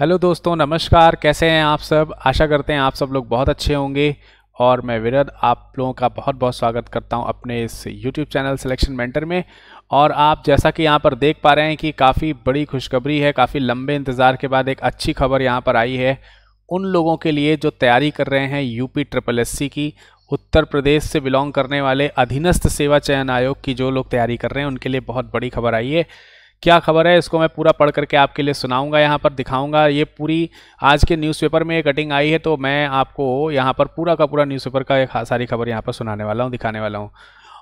hello दोस्तों नमस्कार कैसे हैं आप सब आशा करते हैं आप सब लोग बहुत अच्छे होंगे और मैं विरद आप लोगों का बहुत बहुत स्वागत करता हूं अपने इस YouTube चैनल सिलेक्शन मेंटर में और आप जैसा कि यहां पर देख पा रहे हैं कि काफ़ी बड़ी खुशखबरी है काफ़ी लंबे इंतज़ार के बाद एक अच्छी खबर यहां पर आई है उन लोगों के लिए जो तैयारी कर रहे हैं यूपी ट्रिपल एस की उत्तर प्रदेश से बिलोंग करने वाले अधीनस्थ सेवा चयन आयोग की जो लोग तैयारी कर रहे हैं उनके लिए बहुत बड़ी खबर आई है क्या खबर है इसको मैं पूरा पढ़ करके आपके लिए सुनाऊंगा यहाँ पर दिखाऊंगा ये पूरी आज के न्यूज़पेपर में ये कटिंग आई है तो मैं आपको यहाँ पर पूरा का पूरा न्यूज़पेपर का एक सारी खबर यहाँ पर सुनाने वाला हूँ दिखाने वाला हूँ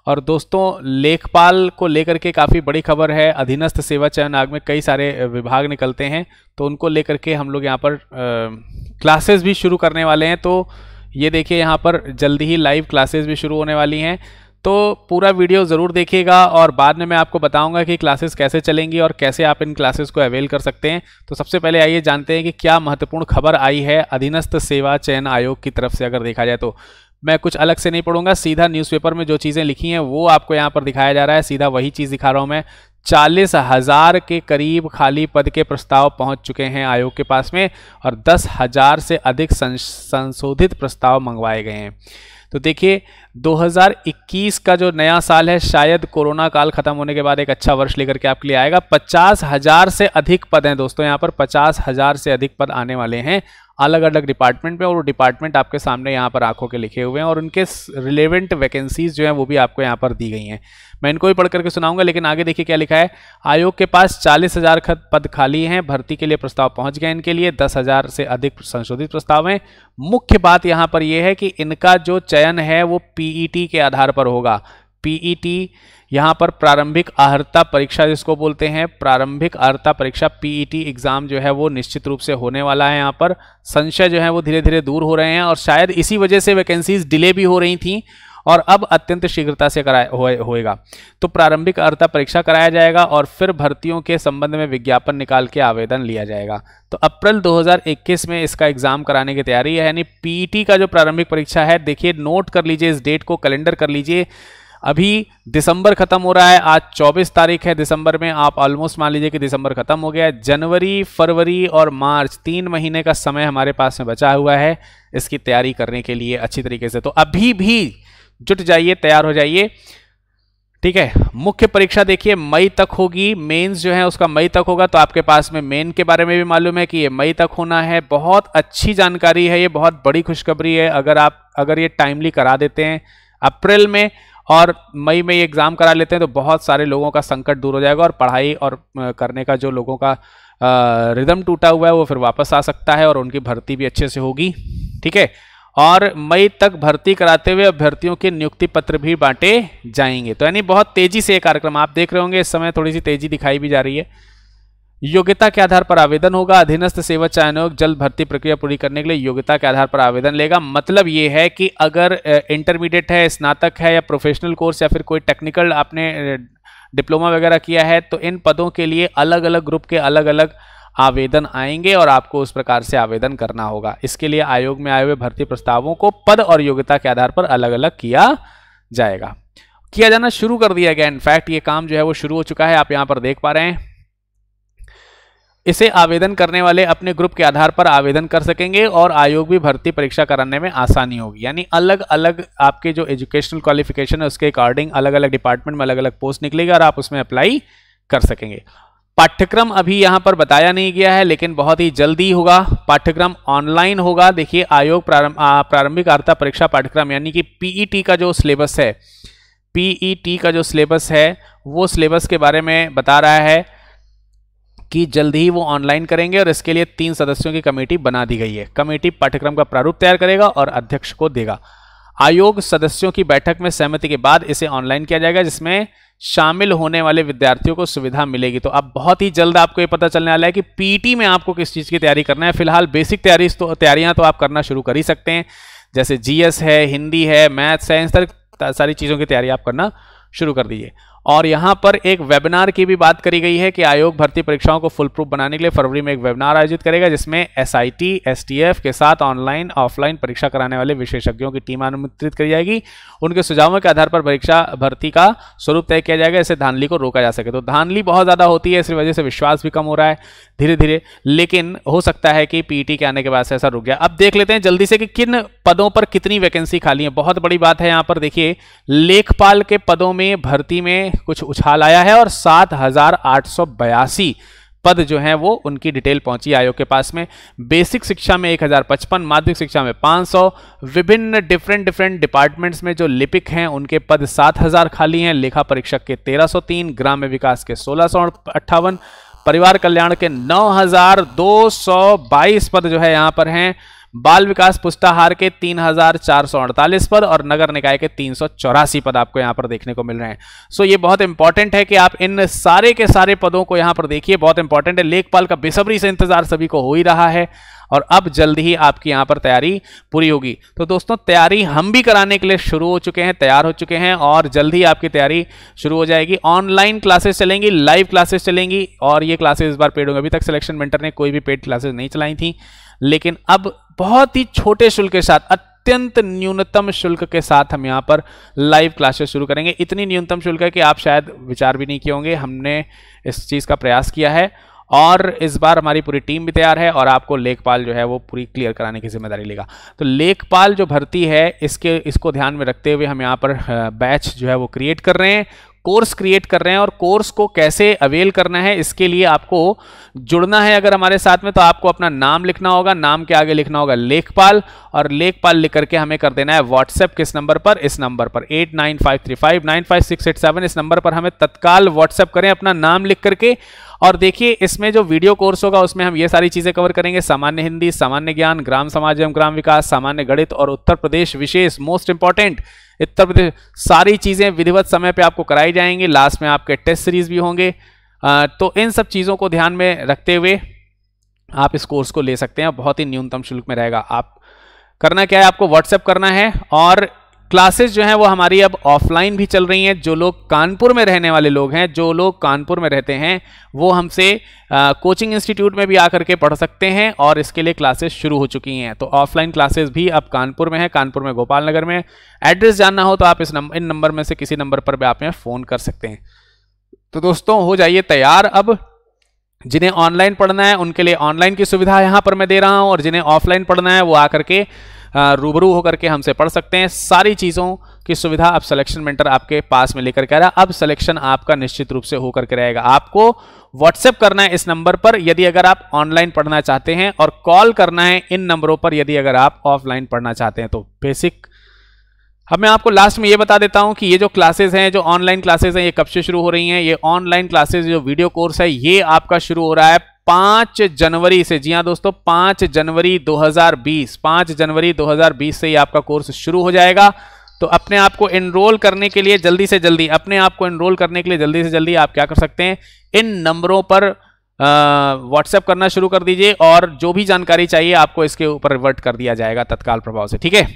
और दोस्तों लेखपाल को लेकर के काफ़ी बड़ी खबर है अधीनस्थ सेवा चयन आयोग में कई सारे विभाग निकलते हैं तो उनको लेकर के हम लोग यहाँ पर क्लासेस भी शुरू करने वाले हैं तो ये देखिए यहाँ पर जल्दी ही लाइव क्लासेस भी शुरू होने वाली हैं तो पूरा वीडियो ज़रूर देखिएगा और बाद में मैं आपको बताऊंगा कि क्लासेस कैसे चलेंगी और कैसे आप इन क्लासेस को अवेल कर सकते हैं तो सबसे पहले आइए जानते हैं कि क्या महत्वपूर्ण खबर आई है अधीनस्थ सेवा चयन आयोग की तरफ से अगर देखा जाए तो मैं कुछ अलग से नहीं पढ़ूंगा सीधा न्यूज़पेपर में जो चीज़ें लिखी हैं वो आपको यहाँ पर दिखाया जा रहा है सीधा वही चीज़ दिखा रहा हूँ मैं चालीस हज़ार के करीब खाली पद के प्रस्ताव पहुंच चुके हैं आयोग के पास में और दस हज़ार से अधिक संशोधित प्रस्ताव मंगवाए गए हैं तो देखिए 2021 का जो नया साल है शायद कोरोना काल खत्म होने के बाद एक अच्छा वर्ष लेकर के आपके लिए आएगा पचास हजार से अधिक पद हैं दोस्तों यहाँ पर पचास हजार से अधिक पद आने वाले हैं अलग अलग डिपार्टमेंट में और वो डिपार्टमेंट आपके सामने यहाँ पर आंखों के लिखे हुए हैं और उनके रिलेवेंट वैकेंसीज जो हैं वो भी आपको यहाँ पर दी गई हैं मैं इनको भी पढ़ करके सुनाऊंगा लेकिन आगे देखिए क्या लिखा है आयोग के पास चालीस हज़ार पद खाली हैं भर्ती के लिए प्रस्ताव पहुँच गए इनके लिए दस हज़ार से अधिक संशोधित प्रस्ताव हैं मुख्य बात यहाँ पर यह है कि इनका जो चयन है वो पी e के आधार पर होगा पीईटी e यहाँ पर प्रारंभिक आहरता परीक्षा जिसको बोलते हैं प्रारंभिक आहरता परीक्षा पीईटी एग्जाम e जो है वो निश्चित रूप से होने वाला है यहाँ पर संशय जो है वो धीरे धीरे दूर हो रहे हैं और शायद इसी वजह से वैकेंसीज डिले भी हो रही थी और अब अत्यंत शीघ्रता से कराया होएगा तो प्रारंभिक अर्ता परीक्षा कराया जाएगा और फिर भर्तियों के संबंध में विज्ञापन निकाल के आवेदन लिया जाएगा तो अप्रैल 2021 में इसका एग्जाम कराने की तैयारी है यानी पीटी e का जो प्रारंभिक परीक्षा है देखिए नोट कर लीजिए इस डेट को कैलेंडर कर लीजिए अभी दिसंबर खत्म हो रहा है आज 24 तारीख है दिसंबर में आप ऑलमोस्ट मान लीजिए कि दिसंबर खत्म हो गया है जनवरी फरवरी और मार्च तीन महीने का समय हमारे पास में बचा हुआ है इसकी तैयारी करने के लिए अच्छी तरीके से तो अभी भी जुट जाइए तैयार हो जाइए ठीक है मुख्य परीक्षा देखिए मई तक होगी मेंस जो है उसका मई तक होगा तो आपके पास में मेन के बारे में भी मालूम है कि ये मई तक होना है बहुत अच्छी जानकारी है ये बहुत बड़ी खुशखबरी है अगर आप अगर ये टाइमली करा देते हैं अप्रैल में और मई में ये एग्ज़ाम करा लेते हैं तो बहुत सारे लोगों का संकट दूर हो जाएगा और पढ़ाई और करने का जो लोगों का रिदम टूटा हुआ है वो फिर वापस आ सकता है और उनकी भर्ती भी अच्छे से होगी ठीक है और मई तक भर्ती कराते हुए अभ्यर्थियों के नियुक्ति पत्र भी बांटे जाएंगे तो यानी बहुत तेज़ी से ये कार्यक्रम आप देख रहे होंगे इस समय थोड़ी सी तेज़ी दिखाई भी जा रही है योग्यता के आधार पर आवेदन होगा अधीनस्थ सेवा चयन आयोग जल्द भर्ती प्रक्रिया पूरी करने के लिए योग्यता के आधार पर आवेदन लेगा मतलब ये है कि अगर इंटरमीडिएट है स्नातक है या प्रोफेशनल कोर्स या फिर कोई टेक्निकल आपने डिप्लोमा वगैरह किया है तो इन पदों के लिए अलग अलग ग्रुप के अलग अलग आवेदन आएंगे और आपको उस प्रकार से आवेदन करना होगा इसके लिए आयोग में आए हुए भर्ती प्रस्तावों को पद और योग्यता के आधार पर अलग अलग किया जाएगा किया जाना शुरू कर दिया गया इनफैक्ट ये काम जो है वो शुरू हो चुका है आप यहाँ पर देख पा रहे हैं इसे आवेदन करने वाले अपने ग्रुप के आधार पर आवेदन कर सकेंगे और आयोग भी भर्ती परीक्षा कराने में आसानी होगी यानी अलग अलग आपके जो एजुकेशनल क्वालिफिकेशन है उसके अकॉर्डिंग अलग अलग डिपार्टमेंट में अलग अलग पोस्ट निकलेगी और आप उसमें अप्लाई कर सकेंगे पाठ्यक्रम अभी यहाँ पर बताया नहीं गया है लेकिन बहुत ही जल्दी होगा पाठ्यक्रम ऑनलाइन होगा देखिए आयोग प्रारंभ प्रारंभिक आर्ता परीक्षा पाठ्यक्रम यानी कि पीईटी e का जो सिलेबस है पीईटी e का जो सिलेबस है वो सिलेबस के बारे में बता रहा है कि जल्द ही वो ऑनलाइन करेंगे और इसके लिए तीन सदस्यों की कमेटी बना दी गई है कमेटी पाठ्यक्रम का प्रारूप तैयार करेगा और अध्यक्ष को देगा आयोग सदस्यों की बैठक में सहमति के बाद इसे ऑनलाइन किया जाएगा जिसमें शामिल होने वाले विद्यार्थियों को सुविधा मिलेगी तो अब बहुत ही जल्द आपको ये पता चलने वाला है कि पीटी में आपको किस चीज़ की तैयारी करना है फिलहाल बेसिक तैयारी तो तैयारियां तो आप करना शुरू कर ही सकते हैं जैसे जीएस है हिंदी है मैथ्स है इन सारी चीज़ों की तैयारी आप करना शुरू कर दीजिए और यहाँ पर एक वेबिनार की भी बात करी गई है कि आयोग भर्ती परीक्षाओं को फुल प्रूफ बनाने के लिए फरवरी में एक वेबिनार आयोजित करेगा जिसमें एस आई के साथ ऑनलाइन ऑफलाइन परीक्षा कराने वाले विशेषज्ञों की टीम अनुमंत्रित करी जाएगी उनके सुझावों के आधार पर परीक्षा भर्ती का स्वरूप तय किया जाएगा इससे धानली को रोका जा सके तो धानली बहुत ज़्यादा होती है इस वजह से विश्वास भी कम हो रहा है धीरे धीरे लेकिन हो सकता है कि पीई e के आने के बाद से ऐसा रुक गया अब देख लेते हैं जल्दी से कि किन पदों पर कितनी वैकेंसी खाली है बहुत बड़ी बात है यहाँ पर देखिए लेखपाल के पदों में भर्ती में कुछ उछाल आया है और सात हजार आठ सौ बयासी पद जो हैं वो उनकी डिटेल पहुंची आयोग के पास में बेसिक शिक्षा में 1055 माध्यमिक शिक्षा में 500 विभिन्न डिफरेंट डिफरेंट डिपार्टमेंट्स में जो लिपिक हैं उनके पद 7000 खाली हैं लेखा परीक्षक के 1303 ग्राम्य विकास के सोलह परिवार कल्याण के 9222 पद जो है यहां पर हैं बाल विकास पुष्टाहार के तीन पद और नगर निकाय के तीन पद आपको यहां पर देखने को मिल रहे हैं सो ये बहुत इंपॉर्टेंट है कि आप इन सारे के सारे पदों को यहां पर देखिए बहुत इंपॉर्टेंट है लेखपाल का बेसब्री से इंतजार सभी को हो ही रहा है और अब जल्द ही आपकी यहाँ पर तैयारी पूरी होगी तो दोस्तों तैयारी हम भी कराने के लिए शुरू हो चुके हैं तैयार हो चुके हैं और जल्द ही आपकी तैयारी शुरू हो जाएगी ऑनलाइन क्लासेस चलेंगी लाइव क्लासेस चलेंगी और ये क्लासेस इस बार पेड होंगे अभी तक सिलेक्शन मेंटर ने कोई भी पेड क्लासेस नहीं चलाई थी लेकिन अब बहुत ही छोटे शुल्क के साथ अत्यंत न्यूनतम शुल्क के साथ हम यहाँ पर लाइव क्लासेस शुरू करेंगे इतनी न्यूनतम शुल्क है कि आप शायद विचार भी नहीं किए होंगे हमने इस चीज़ का प्रयास किया है और इस बार हमारी पूरी टीम भी तैयार है और आपको लेखपाल जो है वो पूरी क्लियर कराने की जिम्मेदारी लेगा तो लेखपाल जो भर्ती है इसके इसको ध्यान में रखते हुए हम यहाँ पर बैच जो है वो क्रिएट कर रहे हैं कोर्स क्रिएट कर रहे हैं और कोर्स को कैसे अवेल करना है इसके लिए आपको जुड़ना है अगर हमारे साथ में तो आपको अपना नाम लिखना होगा नाम के आगे लिखना होगा लेखपाल और लेखपाल लिख करके हमें कर देना है व्हाट्सएप किस नंबर पर इस नंबर पर eight nine five three five nine five six eight seven इस नंबर पर हमें तत्काल व्हाट्सएप करें अपना नाम लिख करके और देखिए इसमें जो वीडियो कोर्स होगा उसमें हम ये सारी चीज़ें कवर करेंगे सामान्य हिंदी सामान्य ज्ञान ग्राम समाज एवं ग्राम विकास सामान्य गणित और उत्तर प्रदेश विशेष मोस्ट इंपॉर्टेंट उत्तर प्रदेश सारी चीज़ें विधिवत समय पर आपको कराई जाएंगी लास्ट में आपके टेस्ट सीरीज भी होंगे तो इन सब चीज़ों को ध्यान में रखते हुए आप इस कोर्स को ले सकते हैं बहुत ही न्यूनतम शुल्क में रहेगा आप करना क्या है आपको व्हाट्सएप करना है और क्लासेस जो हैं वो हमारी अब ऑफलाइन भी चल रही हैं जो लोग कानपुर में रहने वाले लोग हैं जो लोग कानपुर में रहते हैं वो हमसे कोचिंग इंस्टीट्यूट में भी आकर के पढ़ सकते हैं और इसके लिए क्लासेस शुरू हो चुकी हैं तो ऑफलाइन क्लासेस भी अब कानपुर में है कानपुर में गोपाल नगर में एड्रेस जानना हो तो आप इस नंबर इन नंबर में से किसी नंबर पर भी आप यहाँ फ़ोन कर सकते हैं तो दोस्तों हो जाइए तैयार अब जिन्हें ऑनलाइन पढ़ना है उनके लिए ऑनलाइन की सुविधा यहाँ पर मैं दे रहा हूँ और जिन्हें ऑफलाइन पढ़ना है वो आकर के रूबरू होकर के हमसे पढ़ सकते हैं सारी चीज़ों की सुविधा अब सिलेक्शन मेंटर आपके पास में लेकर के आ रहा है अब सिलेक्शन आपका निश्चित रूप से होकर के रहेगा आपको व्हाट्सएप करना है इस नंबर पर यदि अगर आप ऑनलाइन पढ़ना चाहते हैं और कॉल करना है इन नंबरों पर यदि अगर आप ऑफलाइन पढ़ना चाहते हैं तो बेसिक अब मैं आपको लास्ट में ये बता देता हूँ कि ये जो क्लासेस हैं जो ऑनलाइन क्लासेस हैं ये कब से शुरू हो रही हैं ये ऑनलाइन क्लासेस जो वीडियो कोर्स है ये आपका शुरू हो रहा है पांच जनवरी से जी हाँ दोस्तों पांच जनवरी 2020 पांच जनवरी 2020 से ही आपका कोर्स शुरू हो जाएगा तो अपने आप को एनरोल करने के लिए जल्दी से जल्दी अपने आप को एनरोल करने के लिए जल्दी से जल्दी आप क्या कर सकते हैं इन नंबरों पर व्हाट्सएप करना शुरू कर दीजिए और जो भी जानकारी चाहिए आपको इसके ऊपर रिवर्ट कर दिया जाएगा तत्काल प्रभाव से ठीक है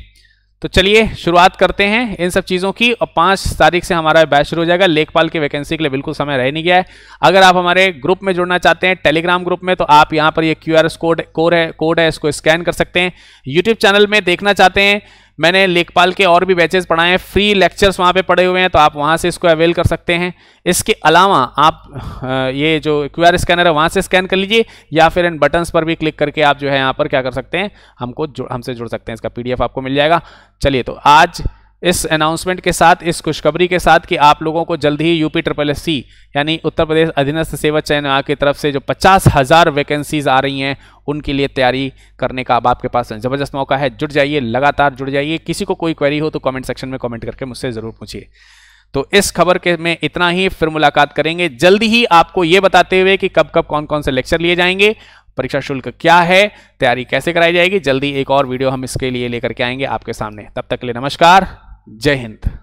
तो चलिए शुरुआत करते हैं इन सब चीज़ों की और पाँच तारीख से हमारा बैच शुरू हो जाएगा लेखपाल की वैकेंसी के लिए बिल्कुल समय रह नहीं गया है अगर आप हमारे ग्रुप में जुड़ना चाहते हैं टेलीग्राम ग्रुप में तो आप यहाँ पर ये क्यू आर कोड कोड है कोड है इसको स्कैन कर सकते हैं यूट्यूब चैनल में देखना चाहते हैं मैंने लेखपाल के और भी बैचेस पढ़ाए हैं फ्री लेक्चर्स वहाँ पे पड़े हुए हैं तो आप वहाँ से इसको अवेल कर सकते हैं इसके अलावा आप ये जो क्यू स्कैनर है वहाँ से स्कैन कर लीजिए या फिर इन बटन्स पर भी क्लिक करके आप जो है यहाँ पर क्या कर सकते हैं हमको हमसे जुड़ सकते हैं इसका पी आपको मिल जाएगा चलिए तो आज इस अनाउंसमेंट के साथ इस खुशखबरी के साथ कि आप लोगों को जल्द ही यूपी ट्रिपल एस सी यानी उत्तर प्रदेश अधीनस्थ सेवा चयन आयोग की तरफ से जो पचास हज़ार वैकेंसीज आ रही हैं उनके लिए तैयारी करने का अब आपके पास ज़बरदस्त मौका है जुट जाइए लगातार जुड़ जाइए किसी को कोई क्वेरी हो तो कमेंट सेक्शन में कमेंट करके मुझसे ज़रूर पूछिए तो इस खबर के में इतना ही फिर मुलाकात करेंगे जल्दी ही आपको ये बताते हुए कि कब कब कौन कौन से लेक्चर लिए जाएंगे परीक्षा शुल्क क्या है तैयारी कैसे कराई जाएगी जल्दी एक और वीडियो हम इसके लिए लेकर के आएंगे आपके सामने तब तक के लिए नमस्कार जय हिंद